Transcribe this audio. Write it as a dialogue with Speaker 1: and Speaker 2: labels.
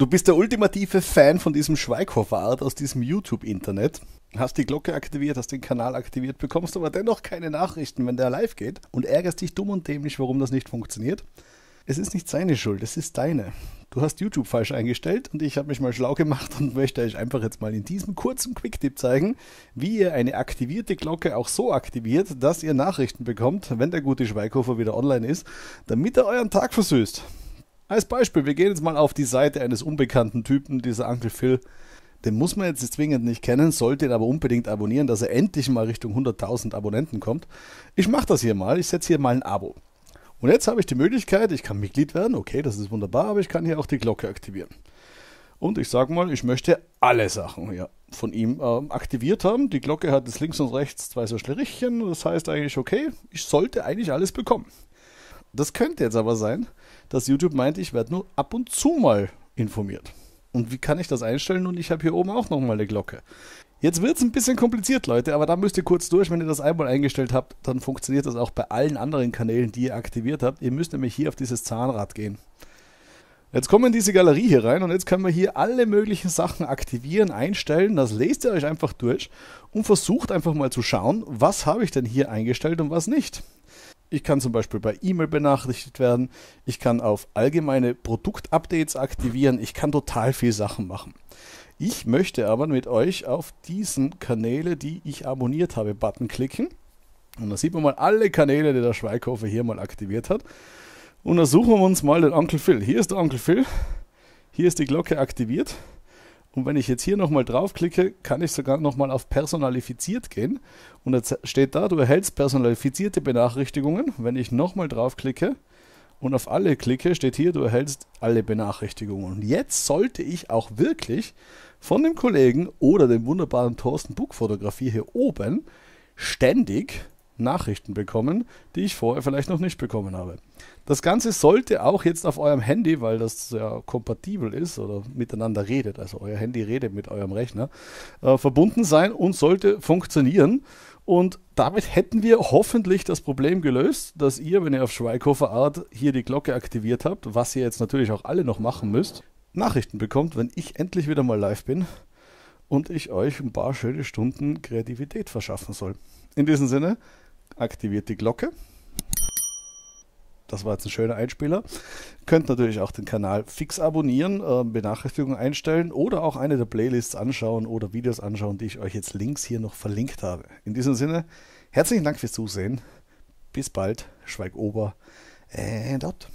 Speaker 1: Du bist der ultimative Fan von diesem Schweighofer-Art aus diesem YouTube-Internet. Hast die Glocke aktiviert, hast den Kanal aktiviert, bekommst aber dennoch keine Nachrichten, wenn der live geht und ärgerst dich dumm und dämlich, warum das nicht funktioniert. Es ist nicht seine Schuld, es ist deine. Du hast YouTube falsch eingestellt und ich habe mich mal schlau gemacht und möchte euch einfach jetzt mal in diesem kurzen Quicktip zeigen, wie ihr eine aktivierte Glocke auch so aktiviert, dass ihr Nachrichten bekommt, wenn der gute Schweighofer wieder online ist, damit er euren Tag versüßt. Als Beispiel, wir gehen jetzt mal auf die Seite eines unbekannten Typen, dieser Uncle Phil. Den muss man jetzt zwingend nicht kennen, sollte ihn aber unbedingt abonnieren, dass er endlich mal Richtung 100.000 Abonnenten kommt. Ich mache das hier mal, ich setze hier mal ein Abo. Und jetzt habe ich die Möglichkeit, ich kann Mitglied werden, okay, das ist wunderbar, aber ich kann hier auch die Glocke aktivieren. Und ich sage mal, ich möchte alle Sachen ja, von ihm ähm, aktiviert haben. Die Glocke hat jetzt links und rechts zwei so Schlärichchen, das heißt eigentlich, okay, ich sollte eigentlich alles bekommen. Das könnte jetzt aber sein, dass YouTube meint, ich werde nur ab und zu mal informiert. Und wie kann ich das einstellen? Und ich habe hier oben auch nochmal eine Glocke. Jetzt wird es ein bisschen kompliziert, Leute, aber da müsst ihr kurz durch. Wenn ihr das einmal eingestellt habt, dann funktioniert das auch bei allen anderen Kanälen, die ihr aktiviert habt. Ihr müsst nämlich hier auf dieses Zahnrad gehen. Jetzt kommen diese Galerie hier rein und jetzt können wir hier alle möglichen Sachen aktivieren, einstellen. Das lest ihr euch einfach durch und versucht einfach mal zu schauen, was habe ich denn hier eingestellt und was nicht. Ich kann zum Beispiel bei E-Mail benachrichtigt werden. Ich kann auf allgemeine Produktupdates aktivieren. Ich kann total viel Sachen machen. Ich möchte aber mit euch auf diesen Kanäle, die ich abonniert habe, Button klicken. Und da sieht man mal alle Kanäle, die der Schweikhofer hier mal aktiviert hat. Und da suchen wir uns mal den Onkel Phil. Hier ist der Onkel Phil. Hier ist die Glocke aktiviert. Und wenn ich jetzt hier nochmal draufklicke, kann ich sogar nochmal auf personalifiziert gehen. Und jetzt steht da, du erhältst personalifizierte Benachrichtigungen. Wenn ich nochmal draufklicke und auf alle klicke, steht hier, du erhältst alle Benachrichtigungen. Und jetzt sollte ich auch wirklich von dem Kollegen oder dem wunderbaren Thorsten Buck Fotografie hier oben ständig Nachrichten bekommen, die ich vorher vielleicht noch nicht bekommen habe. Das Ganze sollte auch jetzt auf eurem Handy, weil das ja kompatibel ist oder miteinander redet, also euer Handy redet mit eurem Rechner, äh, verbunden sein und sollte funktionieren. Und damit hätten wir hoffentlich das Problem gelöst, dass ihr, wenn ihr auf Schweikofer Art hier die Glocke aktiviert habt, was ihr jetzt natürlich auch alle noch machen müsst, Nachrichten bekommt, wenn ich endlich wieder mal live bin und ich euch ein paar schöne Stunden Kreativität verschaffen soll. In diesem Sinne, aktiviert die Glocke. Das war jetzt ein schöner Einspieler. Könnt natürlich auch den Kanal fix abonnieren, äh, Benachrichtigungen einstellen oder auch eine der Playlists anschauen oder Videos anschauen, die ich euch jetzt links hier noch verlinkt habe. In diesem Sinne, herzlichen Dank fürs Zusehen. Bis bald. Schweig Ober. And out.